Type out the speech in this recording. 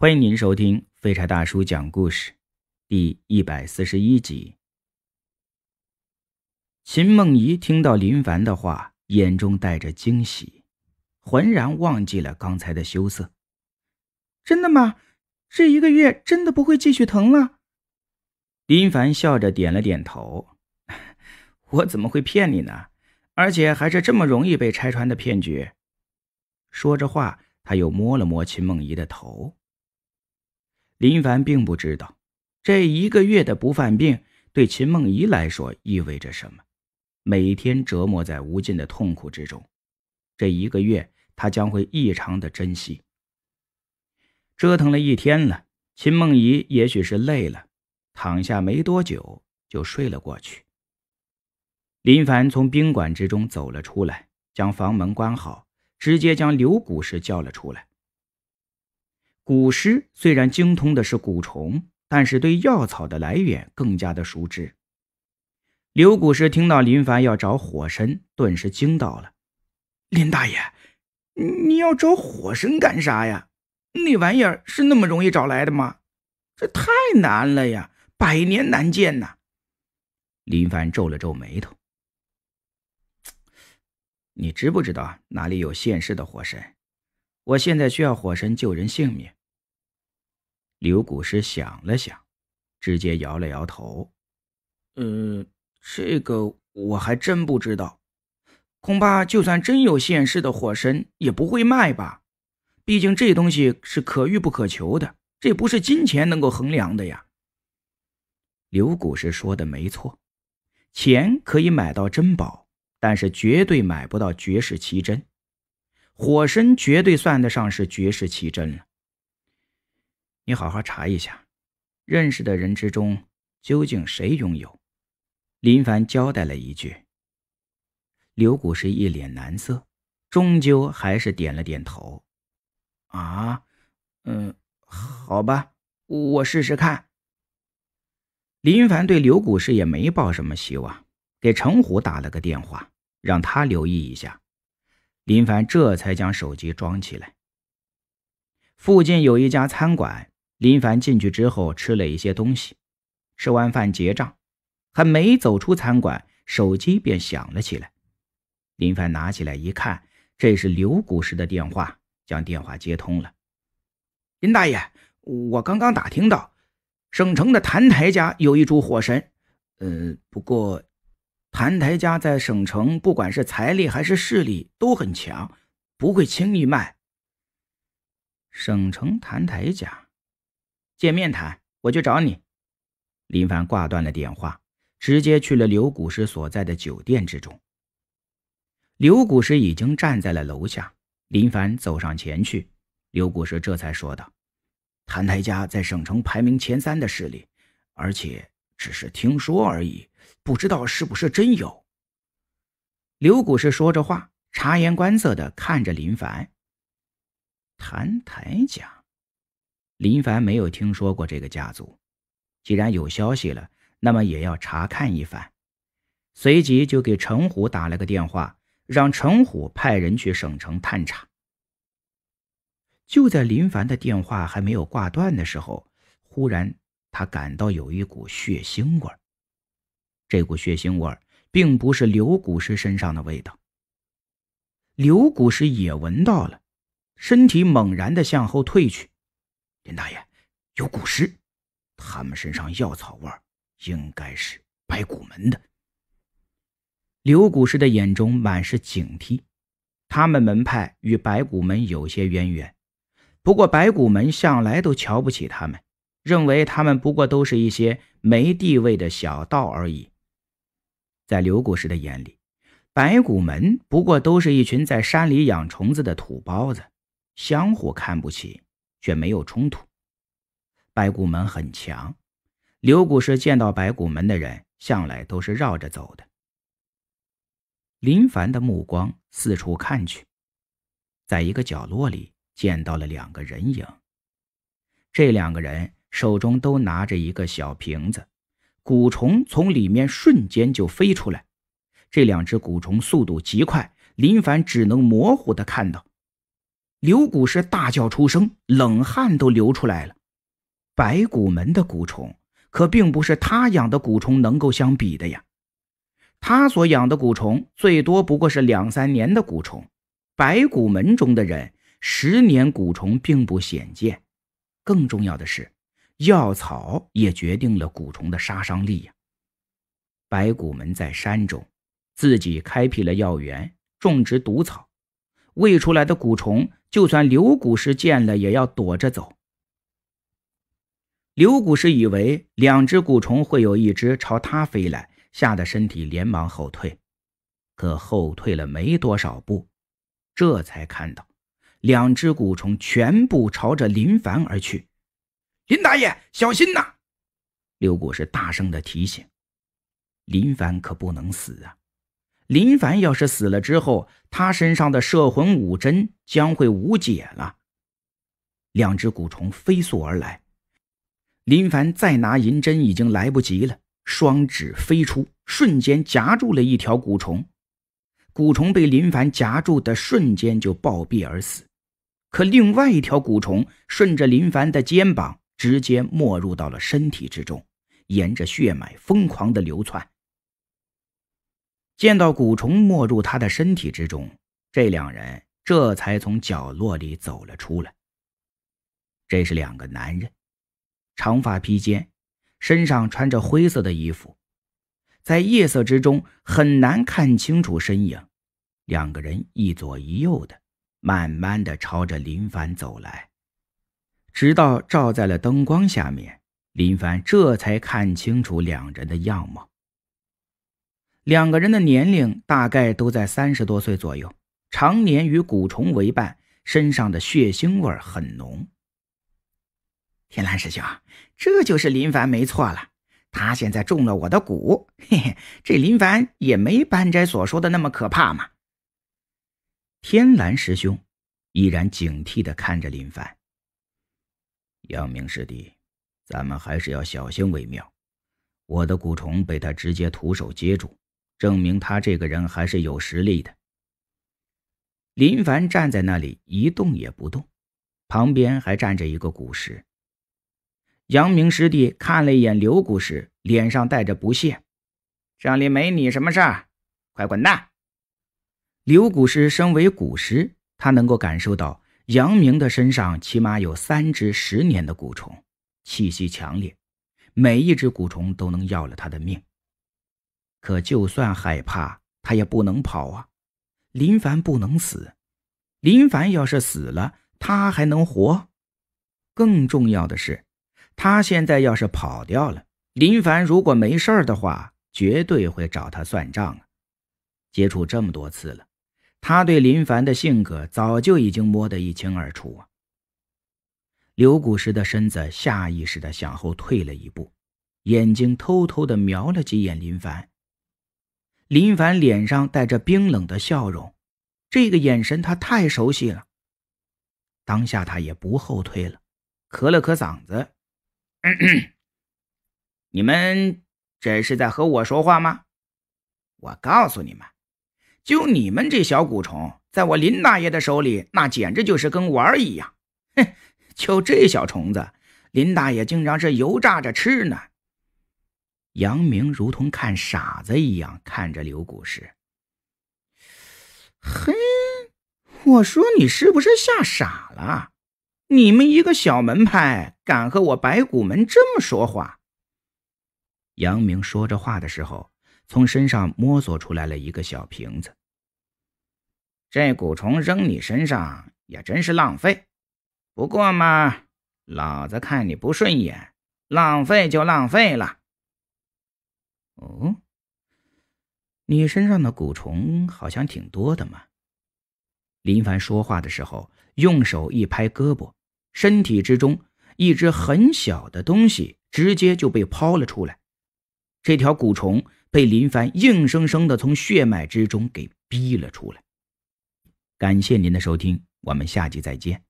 欢迎您收听《废柴大叔讲故事》第一百四十一集。秦梦怡听到林凡的话，眼中带着惊喜，浑然忘记了刚才的羞涩。“真的吗？这一个月真的不会继续疼了？”林凡笑着点了点头：“ 我怎么会骗你呢？而且还是这么容易被拆穿的骗局。”说着话，他又摸了摸秦梦怡的头。林凡并不知道，这一个月的不犯病对秦梦怡来说意味着什么。每天折磨在无尽的痛苦之中，这一个月他将会异常的珍惜。折腾了一天了，秦梦怡也许是累了，躺下没多久就睡了过去。林凡从宾馆之中走了出来，将房门关好，直接将刘古石叫了出来。古诗虽然精通的是蛊虫，但是对药草的来源更加的熟知。刘古师听到林凡要找火神，顿时惊到了。林大爷，你要找火神干啥呀？那玩意儿是那么容易找来的吗？这太难了呀，百年难见呐！林凡皱了皱眉头：“你知不知道哪里有现世的火神？我现在需要火神救人性命。”刘古师想了想，直接摇了摇头：“嗯，这个我还真不知道。恐怕就算真有现世的火神，也不会卖吧？毕竟这东西是可遇不可求的，这不是金钱能够衡量的呀。”刘古师说的没错，钱可以买到珍宝，但是绝对买不到绝世奇珍。火神绝对算得上是绝世奇珍了。你好好查一下，认识的人之中究竟谁拥有？林凡交代了一句。刘谷是一脸难色，终究还是点了点头。啊，嗯，好吧，我试试看。林凡对刘谷氏也没抱什么希望，给程虎打了个电话，让他留意一下。林凡这才将手机装起来。附近有一家餐馆。林凡进去之后吃了一些东西，吃完饭结账，还没走出餐馆，手机便响了起来。林凡拿起来一看，这是刘古石的电话，将电话接通了。林大爷，我刚刚打听到，省城的谭台家有一株火神。呃，不过谭台家在省城，不管是财力还是势力都很强，不会轻易卖。省城谭台家。见面谈，我去找你。林凡挂断了电话，直接去了刘古师所在的酒店之中。刘古师已经站在了楼下，林凡走上前去，刘古师这才说道：“谭台家在省城排名前三的势力，而且只是听说而已，不知道是不是真有。”刘古石说着话，察言观色的看着林凡。谭台家。林凡没有听说过这个家族，既然有消息了，那么也要查看一番。随即就给陈虎打了个电话，让陈虎派人去省城探查。就在林凡的电话还没有挂断的时候，忽然他感到有一股血腥味儿。这股血腥味儿并不是刘古师身上的味道，刘古师也闻到了，身体猛然的向后退去。林大爷，有古尸，他们身上药草味儿，应该是白骨门的。刘古石的眼中满是警惕，他们门派与白骨门有些渊源，不过白骨门向来都瞧不起他们，认为他们不过都是一些没地位的小道而已。在刘古石的眼里，白骨门不过都是一群在山里养虫子的土包子，相互看不起。却没有冲突。白骨门很强，刘古师见到白骨门的人，向来都是绕着走的。林凡的目光四处看去，在一个角落里见到了两个人影。这两个人手中都拿着一个小瓶子，蛊虫从里面瞬间就飞出来。这两只蛊虫速度极快，林凡只能模糊的看到。刘谷是大叫出声，冷汗都流出来了。白骨门的蛊虫可并不是他养的蛊虫能够相比的呀。他所养的蛊虫最多不过是两三年的蛊虫，白骨门中的人十年蛊虫并不鲜见。更重要的是，药草也决定了蛊虫的杀伤力呀。白骨门在山中，自己开辟了药园，种植毒草。喂出来的蛊虫，就算刘古师见了也要躲着走。刘古师以为两只蛊虫会有一只朝他飞来，吓得身体连忙后退。可后退了没多少步，这才看到两只蛊虫全部朝着林凡而去。林大爷，小心呐！刘古石大声的提醒。林凡可不能死啊！林凡要是死了之后，他身上的摄魂五针将会无解了。两只蛊虫飞速而来，林凡再拿银针已经来不及了。双指飞出，瞬间夹住了一条蛊虫，蛊虫被林凡夹住的瞬间就暴毙而死。可另外一条蛊虫顺着林凡的肩膀直接没入到了身体之中，沿着血脉疯狂的流窜。见到蛊虫没入他的身体之中，这两人这才从角落里走了出来。这是两个男人，长发披肩，身上穿着灰色的衣服，在夜色之中很难看清楚身影。两个人一左一右的，慢慢的朝着林凡走来，直到照在了灯光下面，林凡这才看清楚两人的样貌。两个人的年龄大概都在三十多岁左右，常年与蛊虫为伴，身上的血腥味很浓。天蓝师兄，这就是林凡没错了，他现在中了我的蛊。嘿嘿，这林凡也没班斋所说的那么可怕嘛。天蓝师兄依然警惕的看着林凡。杨明师弟，咱们还是要小心为妙。我的蛊虫被他直接徒手接住。证明他这个人还是有实力的。林凡站在那里一动也不动，旁边还站着一个古尸。杨明师弟看了一眼刘古尸，脸上带着不屑：“这里没你什么事儿，快滚蛋！”刘古尸身为古尸，他能够感受到杨明的身上起码有三只十年的蛊虫，气息强烈，每一只蛊虫都能要了他的命。可就算害怕，他也不能跑啊！林凡不能死，林凡要是死了，他还能活？更重要的是，他现在要是跑掉了，林凡如果没事儿的话，绝对会找他算账啊！接触这么多次了，他对林凡的性格早就已经摸得一清二楚啊！刘古石的身子下意识的向后退了一步，眼睛偷偷的瞄了几眼林凡。林凡脸上带着冰冷的笑容，这个眼神他太熟悉了。当下他也不后退了，咳了咳嗓子：“ 你们这是在和我说话吗？我告诉你们，就你们这小蛊虫，在我林大爷的手里，那简直就是跟玩儿一样。哼，就这小虫子，林大爷经常是油炸着吃呢。”杨明如同看傻子一样看着刘古石，嘿，我说你是不是吓傻了？你们一个小门派敢和我白骨门这么说话？杨明说着话的时候，从身上摸索出来了一个小瓶子。这蛊虫扔你身上也真是浪费。不过嘛，老子看你不顺眼，浪费就浪费了。哦，你身上的蛊虫好像挺多的嘛。林凡说话的时候，用手一拍胳膊，身体之中一只很小的东西直接就被抛了出来。这条蛊虫被林凡硬生生的从血脉之中给逼了出来。感谢您的收听，我们下集再见。